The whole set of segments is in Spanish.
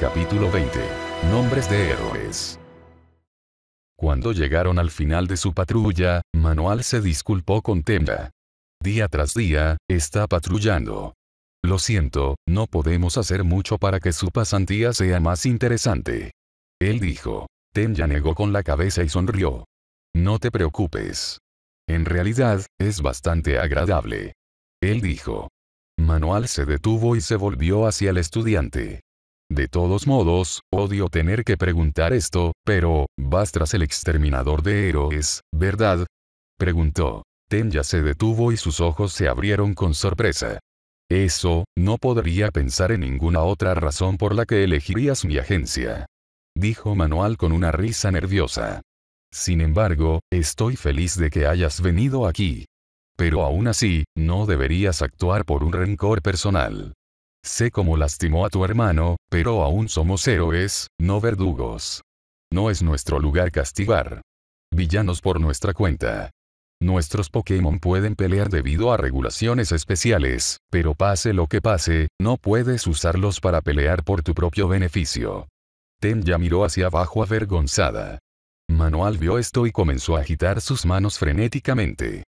Capítulo 20. Nombres de héroes. Cuando llegaron al final de su patrulla, Manuel se disculpó con Temba. Día tras día, está patrullando. Lo siento, no podemos hacer mucho para que su pasantía sea más interesante. Él dijo. Temba negó con la cabeza y sonrió. No te preocupes. En realidad, es bastante agradable. Él dijo. Manuel se detuvo y se volvió hacia el estudiante. De todos modos, odio tener que preguntar esto, pero, ¿vas tras el exterminador de héroes, verdad? Preguntó. ya se detuvo y sus ojos se abrieron con sorpresa. Eso, no podría pensar en ninguna otra razón por la que elegirías mi agencia. Dijo Manuel con una risa nerviosa. Sin embargo, estoy feliz de que hayas venido aquí. Pero aún así, no deberías actuar por un rencor personal. Sé cómo lastimó a tu hermano, pero aún somos héroes, no verdugos. No es nuestro lugar castigar. Villanos por nuestra cuenta. Nuestros Pokémon pueden pelear debido a regulaciones especiales, pero pase lo que pase, no puedes usarlos para pelear por tu propio beneficio. ya miró hacia abajo avergonzada. Manual vio esto y comenzó a agitar sus manos frenéticamente.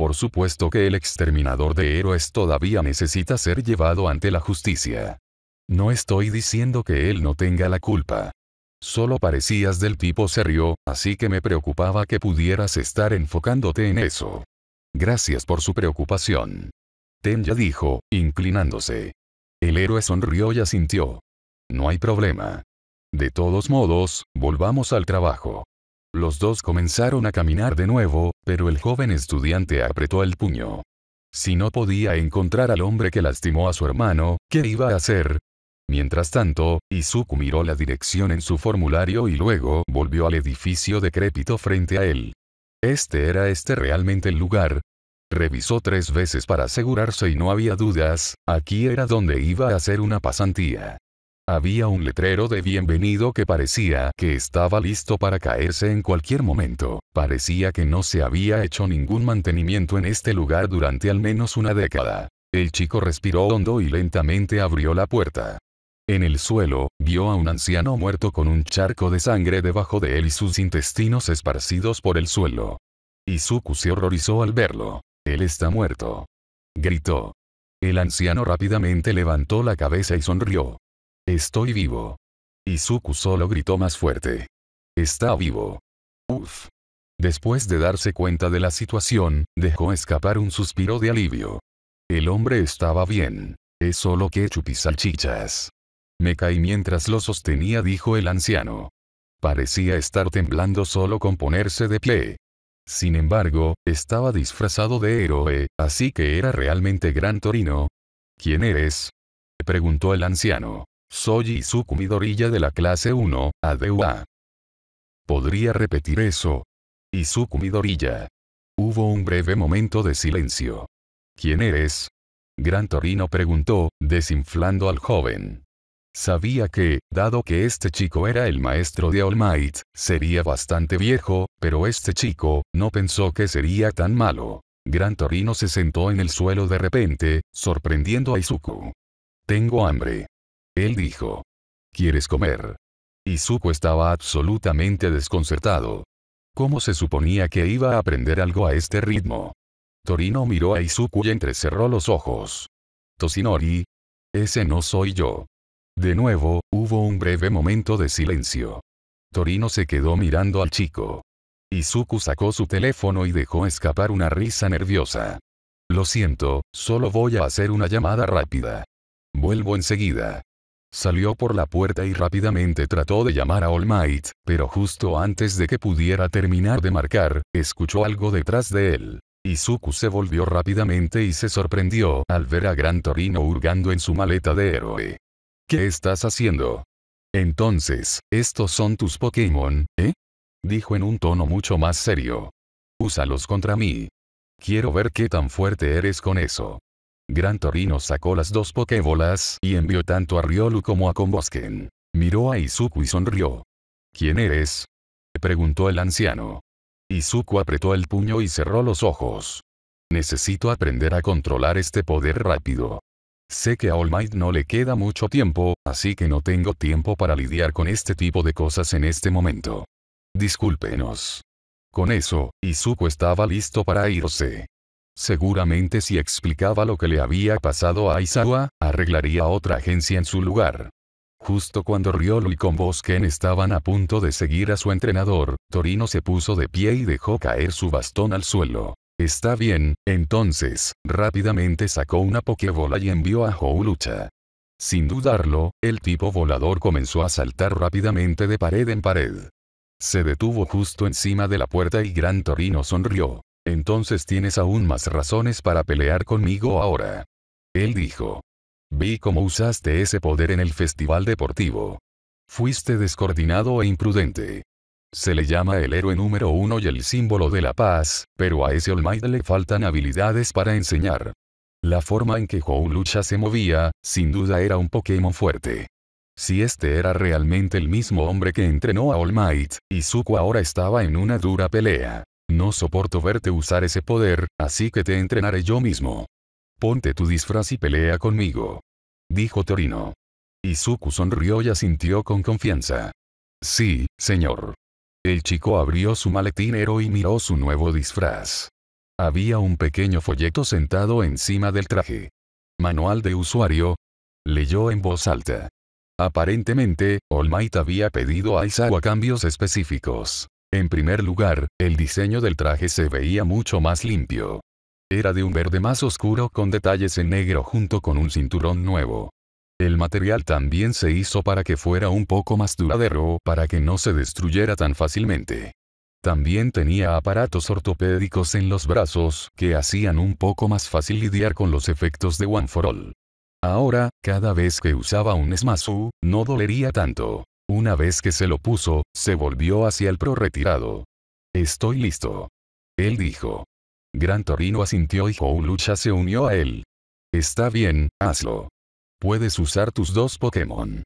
Por supuesto que el exterminador de héroes todavía necesita ser llevado ante la justicia. No estoy diciendo que él no tenga la culpa. Solo parecías del tipo serio, así que me preocupaba que pudieras estar enfocándote en eso. Gracias por su preocupación. ya dijo, inclinándose. El héroe sonrió y asintió. No hay problema. De todos modos, volvamos al trabajo. Los dos comenzaron a caminar de nuevo, pero el joven estudiante apretó el puño. Si no podía encontrar al hombre que lastimó a su hermano, ¿qué iba a hacer? Mientras tanto, Izuku miró la dirección en su formulario y luego volvió al edificio decrépito frente a él. ¿Este era este realmente el lugar? Revisó tres veces para asegurarse y no había dudas, aquí era donde iba a hacer una pasantía. Había un letrero de bienvenido que parecía que estaba listo para caerse en cualquier momento. Parecía que no se había hecho ningún mantenimiento en este lugar durante al menos una década. El chico respiró hondo y lentamente abrió la puerta. En el suelo, vio a un anciano muerto con un charco de sangre debajo de él y sus intestinos esparcidos por el suelo. Izuku se horrorizó al verlo. Él está muerto. Gritó. El anciano rápidamente levantó la cabeza y sonrió. Estoy vivo. Izuku solo gritó más fuerte. Está vivo. Uf. Después de darse cuenta de la situación, dejó escapar un suspiro de alivio. El hombre estaba bien. Es solo que y salchichas. Me caí mientras lo sostenía, dijo el anciano. Parecía estar temblando solo con ponerse de pie. Sin embargo, estaba disfrazado de héroe, así que era realmente gran torino. ¿Quién eres? preguntó el anciano. Soy Izuku Midoriya de la clase 1, ADUA. ¿Podría repetir eso? Izuku Midoriya. Hubo un breve momento de silencio. ¿Quién eres? Gran Torino preguntó, desinflando al joven. Sabía que, dado que este chico era el maestro de All Might, sería bastante viejo, pero este chico, no pensó que sería tan malo. Gran Torino se sentó en el suelo de repente, sorprendiendo a Izuku. Tengo hambre. Él dijo. ¿Quieres comer? Izuku estaba absolutamente desconcertado. ¿Cómo se suponía que iba a aprender algo a este ritmo? Torino miró a Izuku y entrecerró los ojos. ¿Tosinori? Ese no soy yo. De nuevo, hubo un breve momento de silencio. Torino se quedó mirando al chico. Izuku sacó su teléfono y dejó escapar una risa nerviosa. Lo siento, solo voy a hacer una llamada rápida. Vuelvo enseguida. Salió por la puerta y rápidamente trató de llamar a All Might, pero justo antes de que pudiera terminar de marcar, escuchó algo detrás de él. Izuku se volvió rápidamente y se sorprendió al ver a Gran Torino hurgando en su maleta de héroe. ¿Qué estás haciendo? Entonces, estos son tus Pokémon, ¿eh? Dijo en un tono mucho más serio. Úsalos contra mí. Quiero ver qué tan fuerte eres con eso. Gran Torino sacó las dos Pokébolas y envió tanto a Riolu como a Kombosken. Miró a Izuku y sonrió. ¿Quién eres? preguntó el anciano. Izuku apretó el puño y cerró los ojos. Necesito aprender a controlar este poder rápido. Sé que a All Might no le queda mucho tiempo, así que no tengo tiempo para lidiar con este tipo de cosas en este momento. Discúlpenos. Con eso, Izuku estaba listo para irse. Seguramente si explicaba lo que le había pasado a Aizawa, arreglaría otra agencia en su lugar. Justo cuando Riolo y Combosken estaban a punto de seguir a su entrenador, Torino se puso de pie y dejó caer su bastón al suelo. Está bien, entonces, rápidamente sacó una pokebola y envió a Lucha. Sin dudarlo, el tipo volador comenzó a saltar rápidamente de pared en pared. Se detuvo justo encima de la puerta y Gran Torino sonrió. Entonces tienes aún más razones para pelear conmigo ahora. Él dijo. Vi cómo usaste ese poder en el festival deportivo. Fuiste descoordinado e imprudente. Se le llama el héroe número uno y el símbolo de la paz, pero a ese All Might le faltan habilidades para enseñar. La forma en que Hou Lucha se movía, sin duda era un Pokémon fuerte. Si este era realmente el mismo hombre que entrenó a All Might, Izuku ahora estaba en una dura pelea. No soporto verte usar ese poder, así que te entrenaré yo mismo. Ponte tu disfraz y pelea conmigo. Dijo Torino. Izuku sonrió y asintió con confianza. Sí, señor. El chico abrió su maletinero y miró su nuevo disfraz. Había un pequeño folleto sentado encima del traje. Manual de usuario. Leyó en voz alta. Aparentemente, All Might había pedido a Isawa cambios específicos. En primer lugar, el diseño del traje se veía mucho más limpio. Era de un verde más oscuro con detalles en negro junto con un cinturón nuevo. El material también se hizo para que fuera un poco más duradero para que no se destruyera tan fácilmente. También tenía aparatos ortopédicos en los brazos que hacían un poco más fácil lidiar con los efectos de One for All. Ahora, cada vez que usaba un Smasu, no dolería tanto. Una vez que se lo puso, se volvió hacia el pro retirado. Estoy listo. Él dijo. Gran Torino asintió y Houlucha se unió a él. Está bien, hazlo. Puedes usar tus dos Pokémon.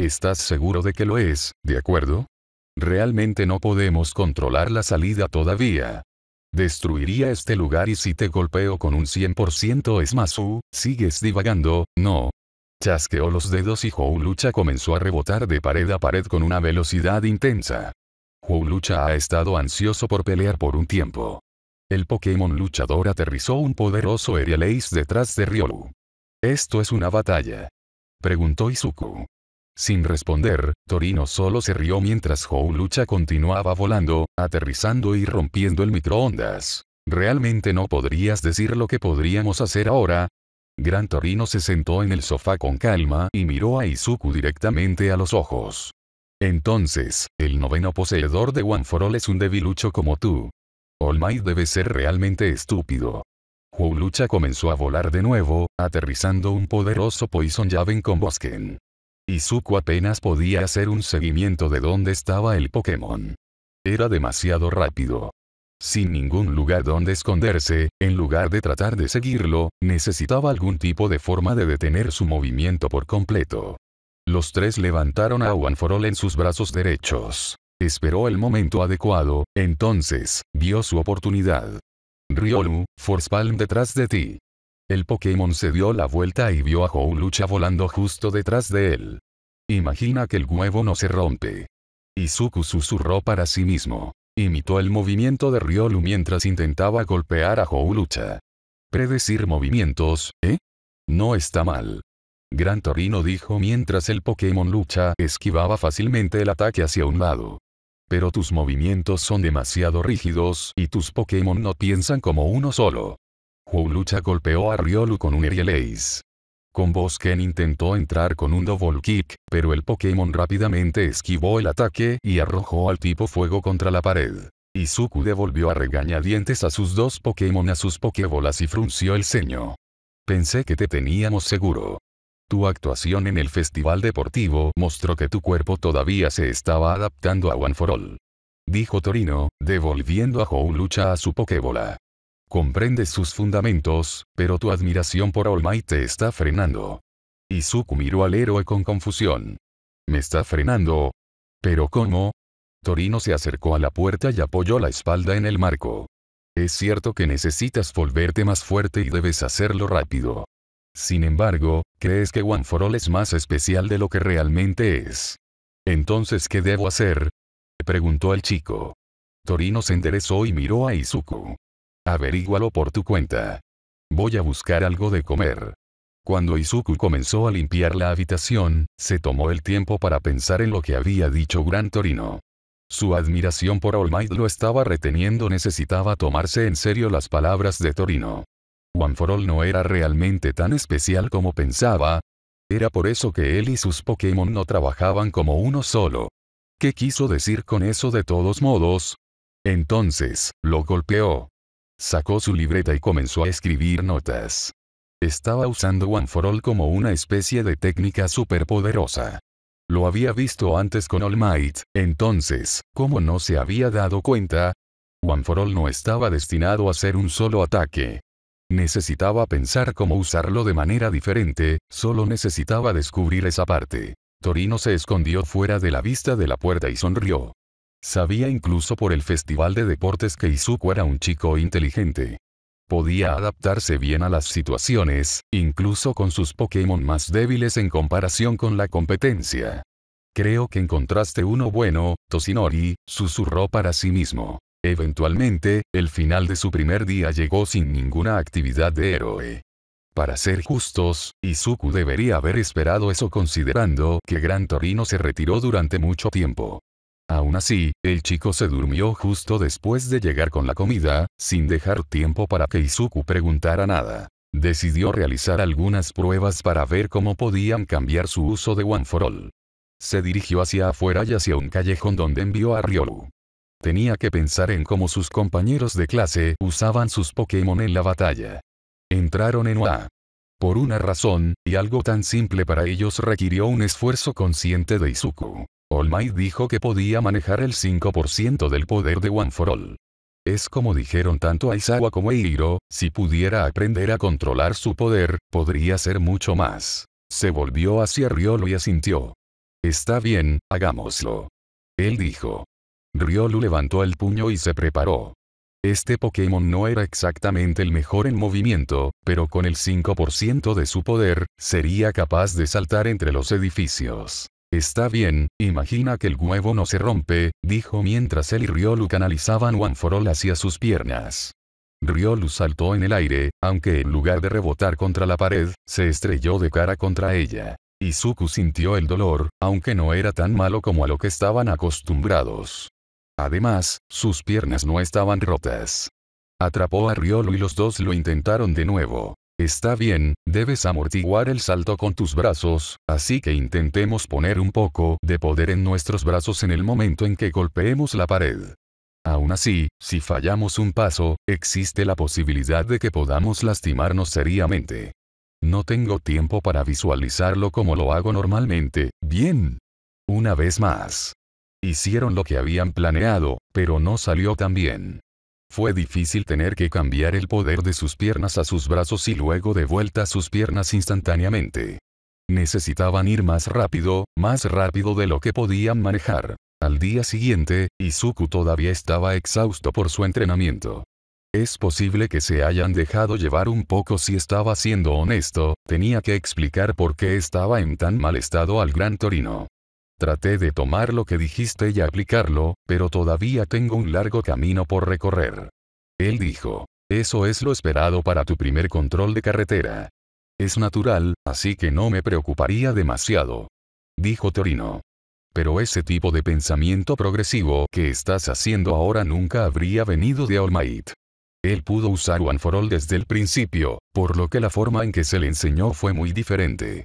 ¿Estás seguro de que lo es, de acuerdo? Realmente no podemos controlar la salida todavía. Destruiría este lugar y si te golpeo con un 100% es más, uh, sigues divagando, no, Chasqueó los dedos y Lucha comenzó a rebotar de pared a pared con una velocidad intensa. Lucha ha estado ansioso por pelear por un tiempo. El Pokémon luchador aterrizó un poderoso Aerial Ace detrás de Riolu. ¿Esto es una batalla? Preguntó Izuku. Sin responder, Torino solo se rió mientras Lucha continuaba volando, aterrizando y rompiendo el microondas. ¿Realmente no podrías decir lo que podríamos hacer ahora? Gran Torino se sentó en el sofá con calma y miró a Izuku directamente a los ojos. Entonces, el noveno poseedor de One For All es un debilucho como tú. All Might debe ser realmente estúpido. Lucha comenzó a volar de nuevo, aterrizando un poderoso Poison Javen con Bosken. Izuku apenas podía hacer un seguimiento de dónde estaba el Pokémon. Era demasiado rápido. Sin ningún lugar donde esconderse, en lugar de tratar de seguirlo, necesitaba algún tipo de forma de detener su movimiento por completo. Los tres levantaron a Wanforol en sus brazos derechos. Esperó el momento adecuado, entonces, vio su oportunidad. Riolu, Force Palm detrás de ti. El Pokémon se dio la vuelta y vio a Lucha volando justo detrás de él. Imagina que el huevo no se rompe. Izuku susurró para sí mismo. Imitó el movimiento de Riolu mientras intentaba golpear a Houlucha. Predecir movimientos, ¿eh? No está mal. Gran Torino dijo mientras el Pokémon lucha esquivaba fácilmente el ataque hacia un lado. Pero tus movimientos son demasiado rígidos y tus Pokémon no piensan como uno solo. Houlucha golpeó a Riolu con un Eriel Ace. Con Bosken intentó entrar con un double kick, pero el Pokémon rápidamente esquivó el ataque y arrojó al tipo fuego contra la pared. Izuku devolvió a regañadientes a sus dos Pokémon a sus Pokébolas y frunció el ceño. Pensé que te teníamos seguro. Tu actuación en el festival deportivo mostró que tu cuerpo todavía se estaba adaptando a One for All. Dijo Torino, devolviendo a Hou lucha a su Pokébola comprendes sus fundamentos, pero tu admiración por All Might te está frenando. Izuku miró al héroe con confusión. ¿Me está frenando? ¿Pero cómo? Torino se acercó a la puerta y apoyó la espalda en el marco. Es cierto que necesitas volverte más fuerte y debes hacerlo rápido. Sin embargo, crees que One for All es más especial de lo que realmente es. Entonces, ¿qué debo hacer? preguntó el chico. Torino se enderezó y miró a Izuku. Averígualo por tu cuenta. Voy a buscar algo de comer. Cuando Izuku comenzó a limpiar la habitación, se tomó el tiempo para pensar en lo que había dicho Gran Torino. Su admiración por All lo estaba reteniendo, necesitaba tomarse en serio las palabras de Torino. One Forol no era realmente tan especial como pensaba. Era por eso que él y sus Pokémon no trabajaban como uno solo. ¿Qué quiso decir con eso de todos modos? Entonces, lo golpeó. Sacó su libreta y comenzó a escribir notas. Estaba usando One for All como una especie de técnica superpoderosa. Lo había visto antes con All Might, entonces, ¿cómo no se había dado cuenta? One for All no estaba destinado a ser un solo ataque. Necesitaba pensar cómo usarlo de manera diferente, solo necesitaba descubrir esa parte. Torino se escondió fuera de la vista de la puerta y sonrió. Sabía incluso por el Festival de Deportes que Izuku era un chico inteligente. Podía adaptarse bien a las situaciones, incluso con sus Pokémon más débiles en comparación con la competencia. Creo que encontraste uno bueno, Toshinori, susurró para sí mismo. Eventualmente, el final de su primer día llegó sin ninguna actividad de héroe. Para ser justos, Izuku debería haber esperado eso considerando que Gran Torino se retiró durante mucho tiempo. Aún así, el chico se durmió justo después de llegar con la comida, sin dejar tiempo para que Izuku preguntara nada. Decidió realizar algunas pruebas para ver cómo podían cambiar su uso de One for All. Se dirigió hacia afuera y hacia un callejón donde envió a Ryoru. Tenía que pensar en cómo sus compañeros de clase usaban sus Pokémon en la batalla. Entraron en UA. Por una razón, y algo tan simple para ellos requirió un esfuerzo consciente de Izuku. All Might dijo que podía manejar el 5% del poder de One for All. Es como dijeron tanto Aizawa como Eiro, si pudiera aprender a controlar su poder, podría ser mucho más. Se volvió hacia Riolu y asintió. Está bien, hagámoslo. Él dijo. Riolu levantó el puño y se preparó. Este Pokémon no era exactamente el mejor en movimiento, pero con el 5% de su poder, sería capaz de saltar entre los edificios. Está bien, imagina que el huevo no se rompe, dijo mientras él y Riolu canalizaban Wanforol hacia sus piernas. Riolu saltó en el aire, aunque en lugar de rebotar contra la pared, se estrelló de cara contra ella. Izuku sintió el dolor, aunque no era tan malo como a lo que estaban acostumbrados. Además, sus piernas no estaban rotas. Atrapó a Riolu y los dos lo intentaron de nuevo. Está bien, debes amortiguar el salto con tus brazos, así que intentemos poner un poco de poder en nuestros brazos en el momento en que golpeemos la pared. Aún así, si fallamos un paso, existe la posibilidad de que podamos lastimarnos seriamente. No tengo tiempo para visualizarlo como lo hago normalmente, bien. Una vez más. Hicieron lo que habían planeado, pero no salió tan bien. Fue difícil tener que cambiar el poder de sus piernas a sus brazos y luego de vuelta a sus piernas instantáneamente. Necesitaban ir más rápido, más rápido de lo que podían manejar. Al día siguiente, Izuku todavía estaba exhausto por su entrenamiento. Es posible que se hayan dejado llevar un poco si estaba siendo honesto, tenía que explicar por qué estaba en tan mal estado al Gran Torino. Traté de tomar lo que dijiste y aplicarlo, pero todavía tengo un largo camino por recorrer. Él dijo, eso es lo esperado para tu primer control de carretera. Es natural, así que no me preocuparía demasiado. Dijo Torino. Pero ese tipo de pensamiento progresivo que estás haciendo ahora nunca habría venido de All Él pudo usar One for All desde el principio, por lo que la forma en que se le enseñó fue muy diferente.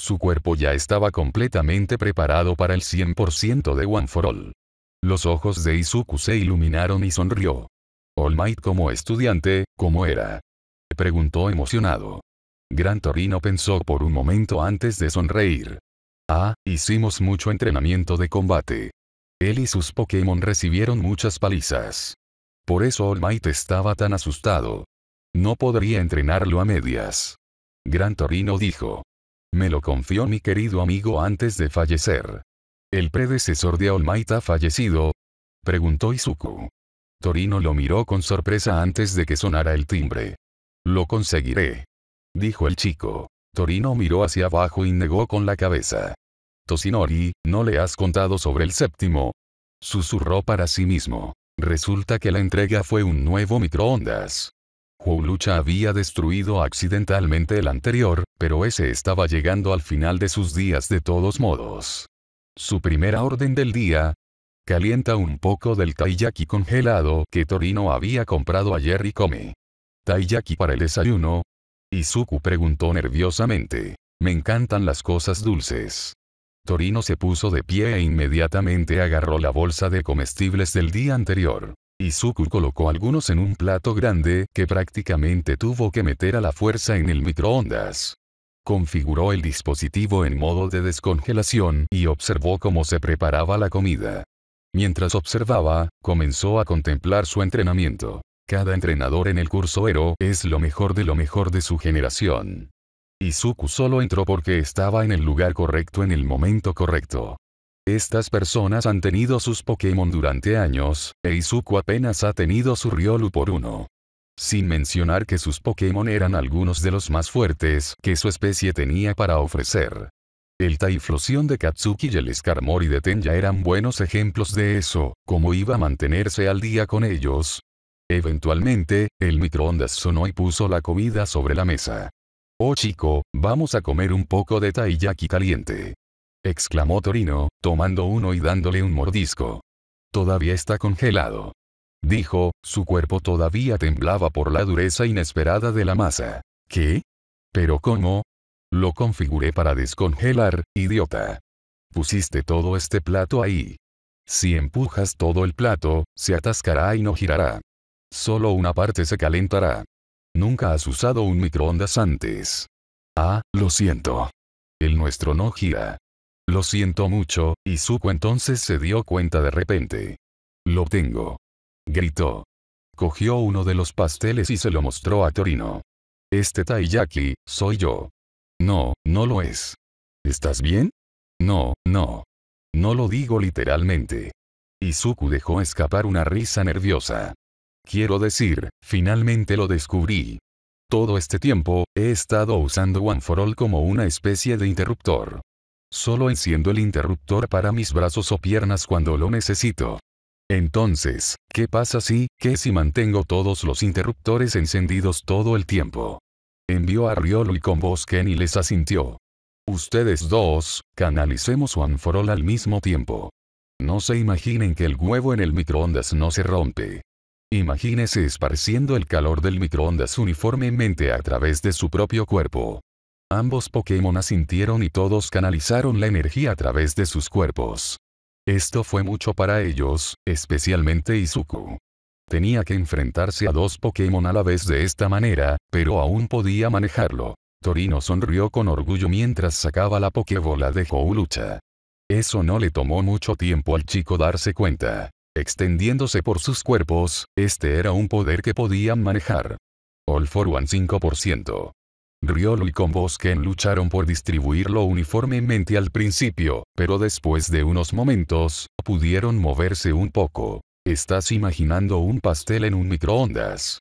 Su cuerpo ya estaba completamente preparado para el 100% de One for All. Los ojos de Izuku se iluminaron y sonrió. All Might como estudiante, ¿cómo era? Preguntó emocionado. Gran Torino pensó por un momento antes de sonreír. Ah, hicimos mucho entrenamiento de combate. Él y sus Pokémon recibieron muchas palizas. Por eso All Might estaba tan asustado. No podría entrenarlo a medias. Gran Torino dijo. Me lo confió mi querido amigo antes de fallecer. ¿El predecesor de Almaita ha fallecido? Preguntó Izuku. Torino lo miró con sorpresa antes de que sonara el timbre. Lo conseguiré. Dijo el chico. Torino miró hacia abajo y negó con la cabeza. Tosinori, ¿no le has contado sobre el séptimo? Susurró para sí mismo. Resulta que la entrega fue un nuevo microondas. Lucha había destruido accidentalmente el anterior, pero ese estaba llegando al final de sus días de todos modos. Su primera orden del día, Calienta un poco del taiyaki congelado que Torino había comprado ayer y come. Taiyaki para el desayuno. Izuku preguntó nerviosamente. Me encantan las cosas dulces. Torino se puso de pie e inmediatamente agarró la bolsa de comestibles del día anterior. Izuku colocó algunos en un plato grande que prácticamente tuvo que meter a la fuerza en el microondas. Configuró el dispositivo en modo de descongelación y observó cómo se preparaba la comida. Mientras observaba, comenzó a contemplar su entrenamiento. Cada entrenador en el curso Ero es lo mejor de lo mejor de su generación. Izuku solo entró porque estaba en el lugar correcto en el momento correcto. Estas personas han tenido sus Pokémon durante años, e Izuku apenas ha tenido su Riolu por uno. Sin mencionar que sus Pokémon eran algunos de los más fuertes que su especie tenía para ofrecer. El Taiflosión de Katsuki y el Skarmory de Tenya eran buenos ejemplos de eso, ¿cómo iba a mantenerse al día con ellos. Eventualmente, el microondas sonó y puso la comida sobre la mesa. Oh chico, vamos a comer un poco de taiyaki caliente exclamó Torino, tomando uno y dándole un mordisco. Todavía está congelado. Dijo, su cuerpo todavía temblaba por la dureza inesperada de la masa. ¿Qué? ¿Pero cómo? Lo configuré para descongelar, idiota. Pusiste todo este plato ahí. Si empujas todo el plato, se atascará y no girará. Solo una parte se calentará. Nunca has usado un microondas antes. Ah, lo siento. El nuestro no gira. Lo siento mucho, Izuku entonces se dio cuenta de repente. Lo tengo. Gritó. Cogió uno de los pasteles y se lo mostró a Torino. Este Taiyaki, soy yo. No, no lo es. ¿Estás bien? No, no. No lo digo literalmente. Izuku dejó escapar una risa nerviosa. Quiero decir, finalmente lo descubrí. Todo este tiempo, he estado usando One for All como una especie de interruptor. Solo enciendo el interruptor para mis brazos o piernas cuando lo necesito. Entonces, ¿qué pasa si, que si mantengo todos los interruptores encendidos todo el tiempo? Envió a Riolo y con voz Kenny les asintió. Ustedes dos, canalicemos One for al mismo tiempo. No se imaginen que el huevo en el microondas no se rompe. Imagínese esparciendo el calor del microondas uniformemente a través de su propio cuerpo. Ambos Pokémon asintieron y todos canalizaron la energía a través de sus cuerpos. Esto fue mucho para ellos, especialmente Izuku. Tenía que enfrentarse a dos Pokémon a la vez de esta manera, pero aún podía manejarlo. Torino sonrió con orgullo mientras sacaba la Pokébola de Houlucha. Eso no le tomó mucho tiempo al chico darse cuenta. Extendiéndose por sus cuerpos, este era un poder que podían manejar. All for One 5%. Riolu y con Bosquen lucharon por distribuirlo uniformemente al principio, pero después de unos momentos, pudieron moverse un poco. Estás imaginando un pastel en un microondas.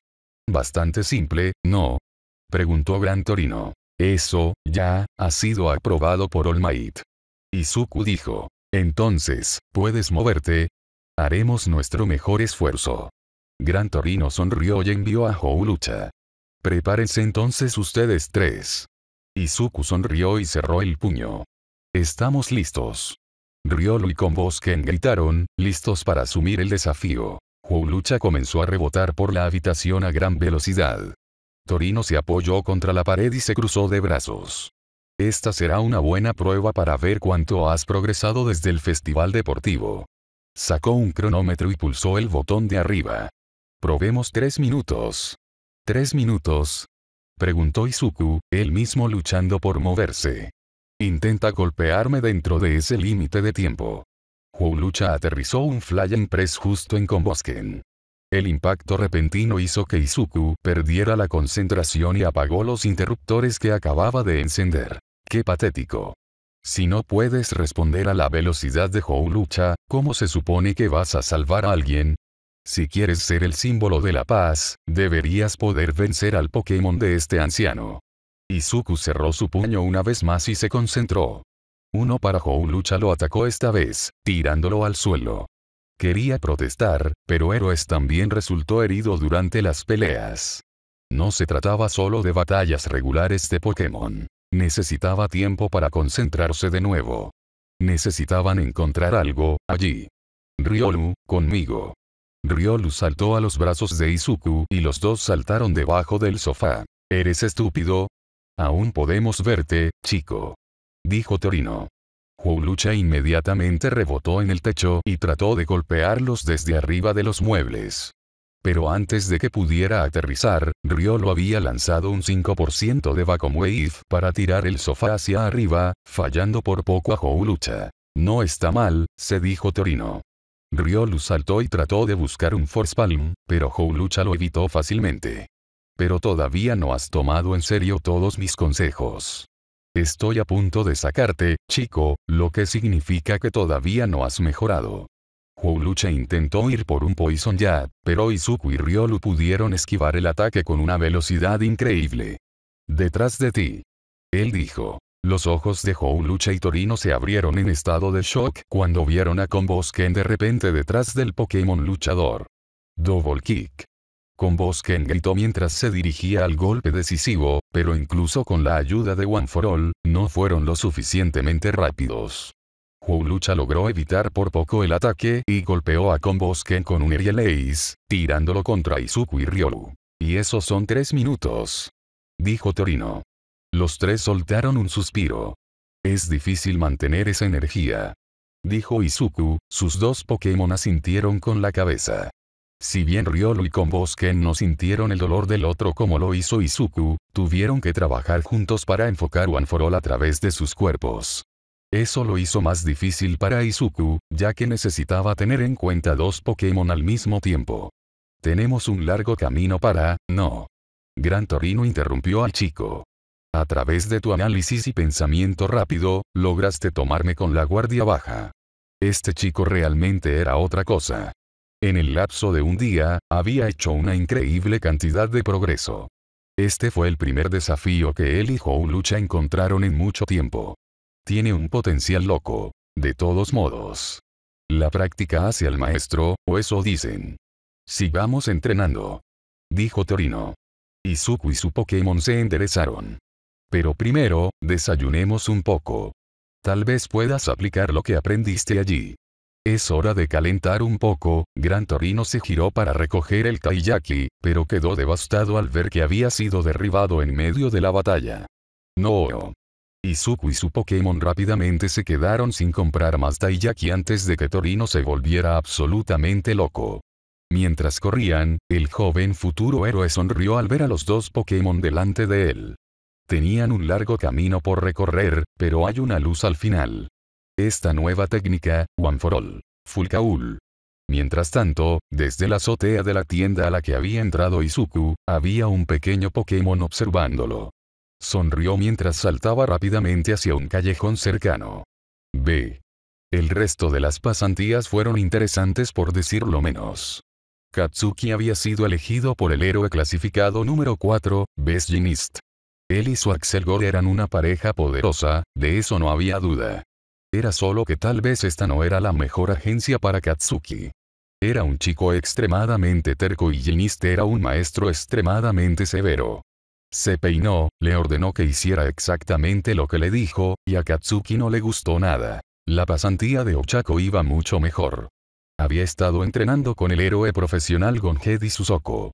Bastante simple, ¿no? Preguntó Gran Torino. Eso, ya, ha sido aprobado por All Might. Izuku dijo. Entonces, ¿puedes moverte? Haremos nuestro mejor esfuerzo. Gran Torino sonrió y envió a Houlucha. Prepárense entonces ustedes tres. Izuku sonrió y cerró el puño. Estamos listos. Riolu y con voz gritaron, listos para asumir el desafío. Lucha comenzó a rebotar por la habitación a gran velocidad. Torino se apoyó contra la pared y se cruzó de brazos. Esta será una buena prueba para ver cuánto has progresado desde el festival deportivo. Sacó un cronómetro y pulsó el botón de arriba. Probemos tres minutos. ¿Tres minutos? Preguntó Izuku, él mismo luchando por moverse. Intenta golpearme dentro de ese límite de tiempo. Lucha aterrizó un flying press justo en Kombosken. El impacto repentino hizo que Izuku perdiera la concentración y apagó los interruptores que acababa de encender. ¡Qué patético! Si no puedes responder a la velocidad de Lucha, ¿cómo se supone que vas a salvar a alguien? Si quieres ser el símbolo de la paz, deberías poder vencer al Pokémon de este anciano. Izuku cerró su puño una vez más y se concentró. Uno para Lucha lo atacó esta vez, tirándolo al suelo. Quería protestar, pero Héroes también resultó herido durante las peleas. No se trataba solo de batallas regulares de Pokémon. Necesitaba tiempo para concentrarse de nuevo. Necesitaban encontrar algo, allí. Ryolu, conmigo. Riolu saltó a los brazos de Izuku y los dos saltaron debajo del sofá. ¿Eres estúpido? Aún podemos verte, chico. Dijo Torino. Lucha inmediatamente rebotó en el techo y trató de golpearlos desde arriba de los muebles. Pero antes de que pudiera aterrizar, Riolu había lanzado un 5% de Vacuum Wave para tirar el sofá hacia arriba, fallando por poco a Lucha. No está mal, se dijo Torino. Riolu saltó y trató de buscar un Force Palm, pero Lucha lo evitó fácilmente. Pero todavía no has tomado en serio todos mis consejos. Estoy a punto de sacarte, chico, lo que significa que todavía no has mejorado. Lucha intentó ir por un Poison Jab, pero Izuku y Ryolu pudieron esquivar el ataque con una velocidad increíble. Detrás de ti. Él dijo. Los ojos de Houlucha y Torino se abrieron en estado de shock cuando vieron a Combosken de repente detrás del Pokémon luchador. Double Kick. Combosken gritó mientras se dirigía al golpe decisivo, pero incluso con la ayuda de One for All, no fueron lo suficientemente rápidos. Lucha logró evitar por poco el ataque y golpeó a Combosken con un Aerial tirándolo contra Izuku y Ryoru. Y esos son tres minutos. Dijo Torino. Los tres soltaron un suspiro. Es difícil mantener esa energía. Dijo Izuku, sus dos Pokémon asintieron con la cabeza. Si bien Riolu y que no sintieron el dolor del otro como lo hizo Izuku, tuvieron que trabajar juntos para enfocar One for a través de sus cuerpos. Eso lo hizo más difícil para Izuku, ya que necesitaba tener en cuenta dos Pokémon al mismo tiempo. Tenemos un largo camino para, no. Gran Torino interrumpió al chico. A través de tu análisis y pensamiento rápido, lograste tomarme con la guardia baja. Este chico realmente era otra cosa. En el lapso de un día, había hecho una increíble cantidad de progreso. Este fue el primer desafío que él y Hou Lucha encontraron en mucho tiempo. Tiene un potencial loco. De todos modos. La práctica hace el maestro, o eso dicen. Sigamos entrenando. Dijo Torino. Izuku y su Pokémon se enderezaron. Pero primero, desayunemos un poco. Tal vez puedas aplicar lo que aprendiste allí. Es hora de calentar un poco, Gran Torino se giró para recoger el Taiyaki, pero quedó devastado al ver que había sido derribado en medio de la batalla. No. Izuku y su Pokémon rápidamente se quedaron sin comprar más Taiyaki antes de que Torino se volviera absolutamente loco. Mientras corrían, el joven futuro héroe sonrió al ver a los dos Pokémon delante de él. Tenían un largo camino por recorrer, pero hay una luz al final. Esta nueva técnica, One for All. Full Mientras tanto, desde la azotea de la tienda a la que había entrado Izuku, había un pequeño Pokémon observándolo. Sonrió mientras saltaba rápidamente hacia un callejón cercano. B. El resto de las pasantías fueron interesantes por decirlo menos. Katsuki había sido elegido por el héroe clasificado número 4, Best Ginist. Él y su Axel Gore eran una pareja poderosa, de eso no había duda. Era solo que tal vez esta no era la mejor agencia para Katsuki. Era un chico extremadamente terco y Jiniste era un maestro extremadamente severo. Se peinó, le ordenó que hiciera exactamente lo que le dijo, y a Katsuki no le gustó nada. La pasantía de Ochako iba mucho mejor. Había estado entrenando con el héroe profesional y Susoko.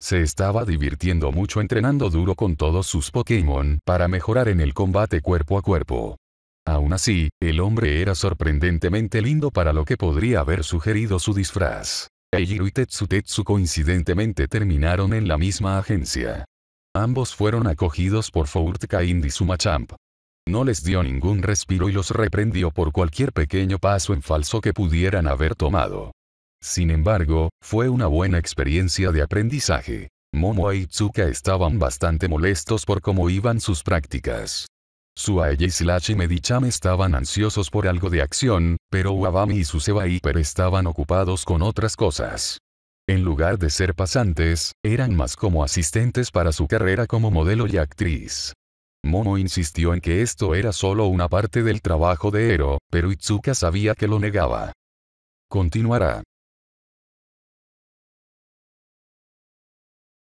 Se estaba divirtiendo mucho entrenando duro con todos sus Pokémon para mejorar en el combate cuerpo a cuerpo. Aún así, el hombre era sorprendentemente lindo para lo que podría haber sugerido su disfraz. Eijiru y Tetsu Tetsu coincidentemente terminaron en la misma agencia. Ambos fueron acogidos por Fourtka Indy Sumachamp. No les dio ningún respiro y los reprendió por cualquier pequeño paso en falso que pudieran haber tomado. Sin embargo, fue una buena experiencia de aprendizaje. Momo y Itsuka estaban bastante molestos por cómo iban sus prácticas. Su y y Medicham estaban ansiosos por algo de acción, pero Wabami y Seba Hyper estaban ocupados con otras cosas. En lugar de ser pasantes, eran más como asistentes para su carrera como modelo y actriz. Momo insistió en que esto era solo una parte del trabajo de Ero, pero Itsuka sabía que lo negaba. Continuará.